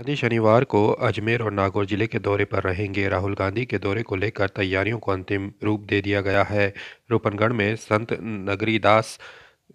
गांधी शनिवार को अजमेर और नागौर जिले के दौरे पर रहेंगे राहुल गांधी के दौरे को लेकर तैयारियों को अंतिम रूप दे दिया गया है रूपनगढ़ में संत नगरीदास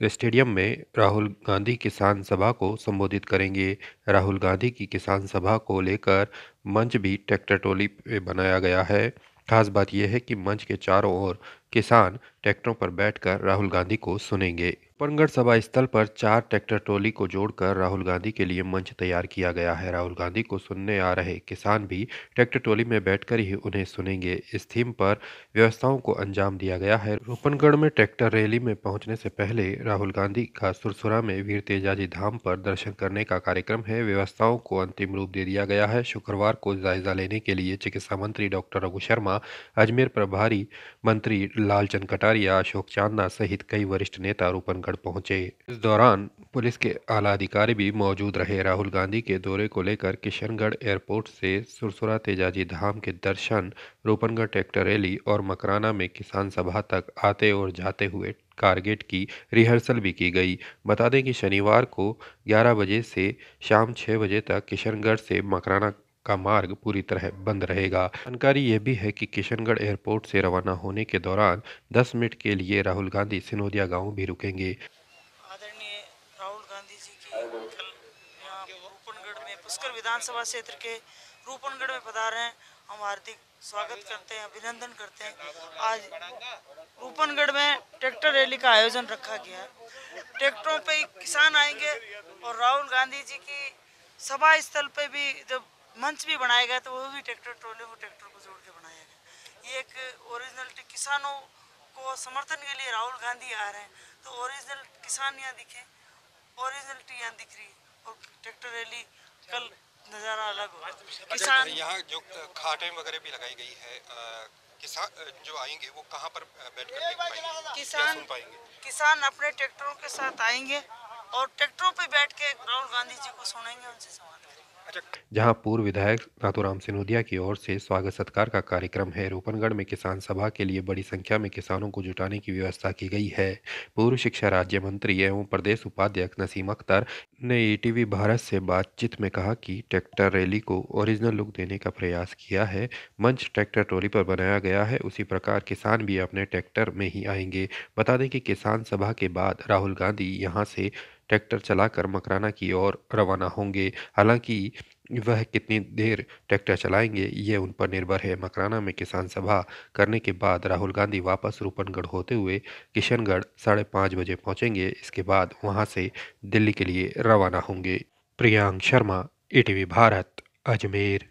स्टेडियम में राहुल गांधी किसान सभा को संबोधित करेंगे राहुल गांधी की किसान सभा को लेकर मंच भी ट्रैक्टर टोली पे बनाया गया है खास बात यह है कि मंच के चारों ओर किसान ट्रैक्टरों पर बैठकर राहुल गांधी को सुनेंगे पनगढ़ सभा स्थल पर चार ट्रैक्टर ट्रोली को जोड़कर राहुल गांधी के लिए मंच तैयार किया गया है राहुल गांधी को सुनने आ रहे किसान भी ट्रैक्टर ट्रोली में बैठकर ही उन्हें सुनेंगे इस थीम पर व्यवस्थाओं को अंजाम दिया गया है रूपनगढ़ में ट्रैक्टर रैली में पहुंचने से पहले राहुल गांधी का सुरसुरा में वीर तेजाजी धाम पर दर्शन करने का कार्यक्रम है व्यवस्थाओं को अंतिम रूप दे दिया गया है शुक्रवार को जायजा लेने के लिए चिकित्सा मंत्री डॉक्टर रघु शर्मा अजमेर प्रभारी मंत्री लालचंद कटारिया अशोक चांदना सहित कई वरिष्ठ नेता रूपनगढ़ पहुंचे इस दौरान पुलिस के आला अधिकारी भी मौजूद रहे राहुल गांधी के दौरे को लेकर किशनगढ़ एयरपोर्ट से सुरसुरा तेजाजी धाम के दर्शन रूपनगढ़ ट्रैक्टर रैली और मकराना में किसान सभा तक आते और जाते हुए कारगेट की रिहर्सल भी की गई बता दें कि शनिवार को 11 बजे से शाम 6 बजे तक किशनगढ़ से मकराना का मार्ग पूरी तरह बंद रहेगा जानकारी ये भी है कि किशनगढ़ एयरपोर्ट से रवाना होने के दौरान 10 मिनट के लिए राहुल गांधी सिनोदिया गांव भी रुकेंगे आदरणीय राहुल गांधी जी की कल रूपनगढ़ में पुष्कर विधानसभा क्षेत्र के रूपनगढ़ में पधार रहे हैं हम हार्दिक स्वागत करते हैं अभिनंदन करते हैं आज रूपनगढ़ में ट्रैक्टर रैली का आयोजन रखा गया है ट्रैक्टरों पे किसान आएंगे और राहुल गांधी जी की सभा स्थल पे भी जब मंच भी बनाया गया तो वो भी ट्रैक्टर ट्रोले वो ट्रैक्टर को जोड़ के बनाया गया ये एक ओरिजिनल किसानों को समर्थन के लिए राहुल गांधी आ रहे हैं तो ओरिजिनल किसान यहाँ दिखे ओरिजिनलिटी यहाँ दिख रही और ट्रैक्टर रैली कल नज़ारा अलग होगा किसान तो यहाँ जो खाटे वगैरह भी लगाई गई है किसान जो आएंगे वो कहाँ पर बैठ कर किसान किसान अपने ट्रैक्टरों के साथ आएंगे और ट्रैक्टरों पे बैठ के राहुल गांधी जी को सुनेंगे उनसे संवाद जहां पूर्व विधायक नाथुराम सिनोदिया की ओर से स्वागत सत्कार का कार्यक्रम है रूपनगढ़ में किसान सभा के लिए बड़ी संख्या में किसानों को जुटाने की व्यवस्था की गई है पूर्व शिक्षा राज्य मंत्री एवं प्रदेश उपाध्यक्ष नसीम अख्तर ने ईटीवी e भारत से बातचीत में कहा कि ट्रैक्टर रैली को ओरिजिनल लुक देने का प्रयास किया है मंच ट्रैक्टर ट्रॉली पर बनाया गया है उसी प्रकार किसान भी अपने ट्रैक्टर में ही आएंगे बता दें कि किसान सभा के बाद राहुल गांधी यहाँ से ट्रैक्टर चलाकर मकराना की ओर रवाना होंगे हालांकि वह कितनी देर ट्रैक्टर चलाएंगे ये उन पर निर्भर है मकराना में किसान सभा करने के बाद राहुल गांधी वापस रूपनगढ़ होते हुए किशनगढ़ साढ़े पाँच बजे पहुंचेंगे इसके बाद वहां से दिल्ली के लिए रवाना होंगे प्रियांक शर्मा ई भारत अजमेर